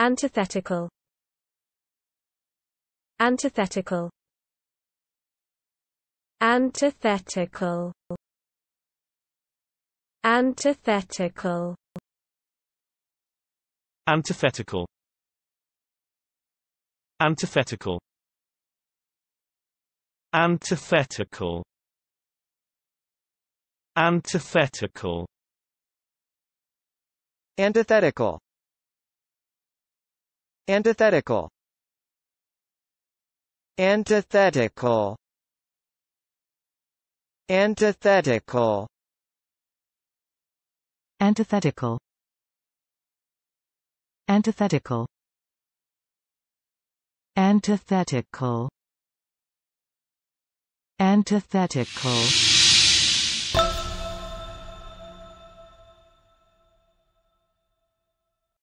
Antithetical. Antithetical. Antithetical. Antithetical. Antithetical. Antithetical. Antithetical. Antithetical. Antithetical. Antithetical Antithetical Antithetical Antithetical Antithetical Antithetical Antithetical